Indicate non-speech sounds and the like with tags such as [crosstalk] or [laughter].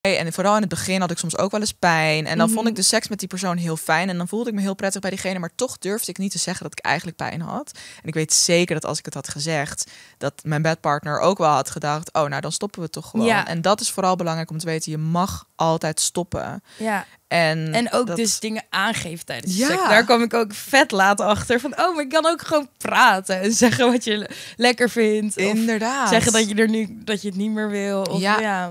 En vooral in het begin had ik soms ook wel eens pijn. En dan vond mhm. ik de seks met die persoon heel fijn. En dan voelde ik me heel prettig bij diegene. Maar toch durfde ik niet te zeggen dat ik eigenlijk pijn had. En ik weet zeker dat als ik het had gezegd, dat mijn bedpartner ook wel had gedacht. Oh, nou dan stoppen we toch gewoon. En dat is vooral belangrijk om te weten. Je mag altijd stoppen. Ja. En, en ook dus dingen aangeven tijdens ja. seks. Daar kwam ik ook vet laat achter. Van, oh, maar ik kan ook gewoon praten. En [laughs] zeggen wat je lekker vindt. Inderdaad. zeggen dat je, er nu, dat je het niet meer wil. Of, ja. ja.